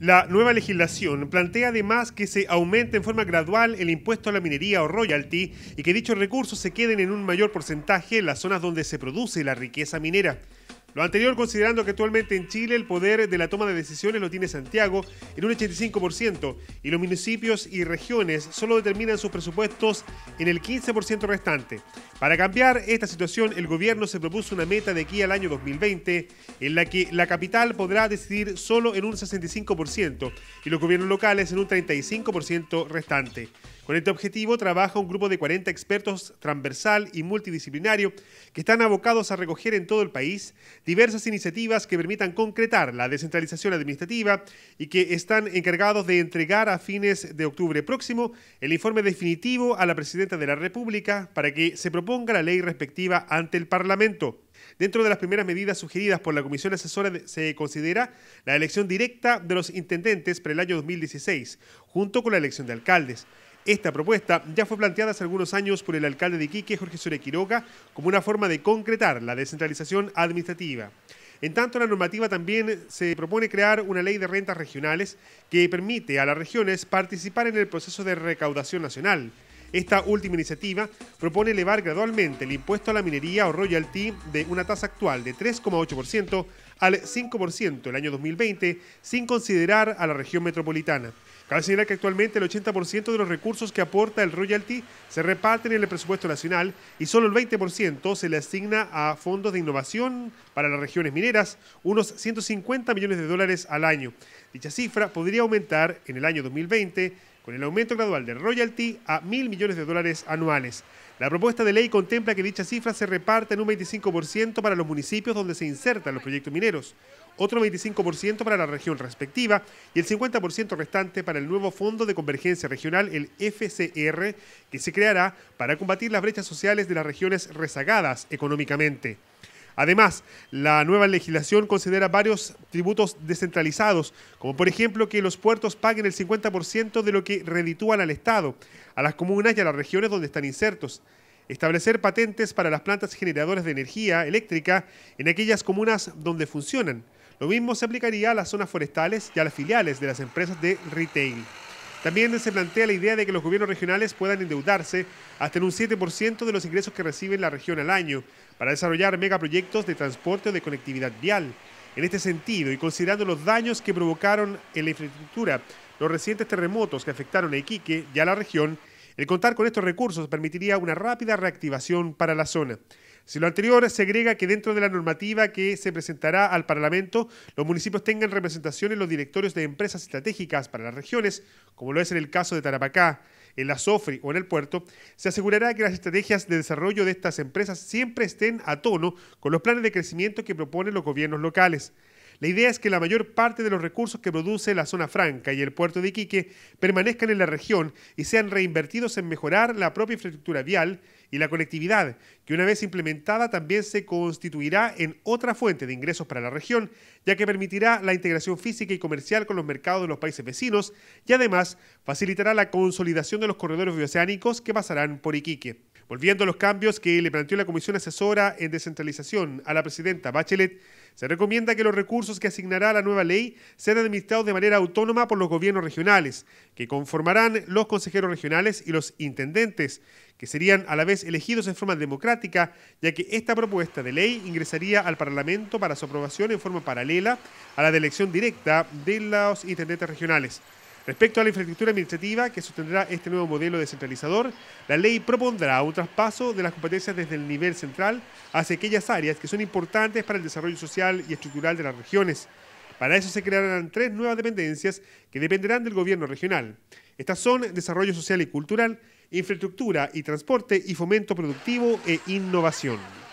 La nueva legislación plantea además que se aumente en forma gradual el impuesto a la minería o royalty y que dichos recursos se queden en un mayor porcentaje en las zonas donde se produce la riqueza minera. Lo anterior considerando que actualmente en Chile el poder de la toma de decisiones lo tiene Santiago en un 85% y los municipios y regiones solo determinan sus presupuestos en el 15% restante. Para cambiar esta situación, el gobierno se propuso una meta de aquí al año 2020 en la que la capital podrá decidir solo en un 65% y los gobiernos locales en un 35% restante. Con este objetivo trabaja un grupo de 40 expertos transversal y multidisciplinario que están abocados a recoger en todo el país diversas iniciativas que permitan concretar la descentralización administrativa y que están encargados de entregar a fines de octubre próximo el informe definitivo a la Presidenta de la República para que se proponga la ley respectiva ante el Parlamento. Dentro de las primeras medidas sugeridas por la Comisión Asesora se considera la elección directa de los intendentes para el año 2016, junto con la elección de alcaldes. Esta propuesta ya fue planteada hace algunos años por el alcalde de Iquique, Jorge Sore Quiroga, como una forma de concretar la descentralización administrativa. En tanto, la normativa también se propone crear una ley de rentas regionales que permite a las regiones participar en el proceso de recaudación nacional. Esta última iniciativa propone elevar gradualmente el impuesto a la minería o royalty de una tasa actual de 3,8% al 5% el año 2020, sin considerar a la región metropolitana. Cabe señalar que actualmente el 80% de los recursos que aporta el royalty se reparten en el presupuesto nacional y solo el 20% se le asigna a fondos de innovación para las regiones mineras, unos 150 millones de dólares al año. Dicha cifra podría aumentar en el año 2020 con el aumento gradual del royalty a mil millones de dólares anuales. La propuesta de ley contempla que dicha cifra se reparta en un 25% para los municipios donde se insertan los proyectos mineros, otro 25% para la región respectiva y el 50% restante para el nuevo Fondo de Convergencia Regional, el FCR, que se creará para combatir las brechas sociales de las regiones rezagadas económicamente. Además, la nueva legislación considera varios tributos descentralizados, como por ejemplo que los puertos paguen el 50% de lo que reditúan al Estado, a las comunas y a las regiones donde están insertos establecer patentes para las plantas generadoras de energía eléctrica en aquellas comunas donde funcionan. Lo mismo se aplicaría a las zonas forestales y a las filiales de las empresas de retail. También se plantea la idea de que los gobiernos regionales puedan endeudarse hasta en un 7% de los ingresos que recibe la región al año para desarrollar megaproyectos de transporte o de conectividad vial. En este sentido, y considerando los daños que provocaron en la infraestructura los recientes terremotos que afectaron a Iquique y a la región, el contar con estos recursos permitiría una rápida reactivación para la zona. Si lo anterior se agrega que dentro de la normativa que se presentará al Parlamento, los municipios tengan representación en los directorios de empresas estratégicas para las regiones, como lo es en el caso de Tarapacá, en la SOFRI o en el puerto, se asegurará que las estrategias de desarrollo de estas empresas siempre estén a tono con los planes de crecimiento que proponen los gobiernos locales. La idea es que la mayor parte de los recursos que produce la zona franca y el puerto de Iquique permanezcan en la región y sean reinvertidos en mejorar la propia infraestructura vial y la conectividad, que una vez implementada también se constituirá en otra fuente de ingresos para la región, ya que permitirá la integración física y comercial con los mercados de los países vecinos y además facilitará la consolidación de los corredores bioceánicos que pasarán por Iquique. Volviendo a los cambios que le planteó la Comisión Asesora en Descentralización a la presidenta Bachelet, se recomienda que los recursos que asignará la nueva ley sean administrados de manera autónoma por los gobiernos regionales, que conformarán los consejeros regionales y los intendentes, que serían a la vez elegidos en forma democrática, ya que esta propuesta de ley ingresaría al Parlamento para su aprobación en forma paralela a la de elección directa de los intendentes regionales. Respecto a la infraestructura administrativa que sostendrá este nuevo modelo descentralizador, la ley propondrá un traspaso de las competencias desde el nivel central hacia aquellas áreas que son importantes para el desarrollo social y estructural de las regiones. Para eso se crearán tres nuevas dependencias que dependerán del gobierno regional. Estas son desarrollo social y cultural, infraestructura y transporte y fomento productivo e innovación.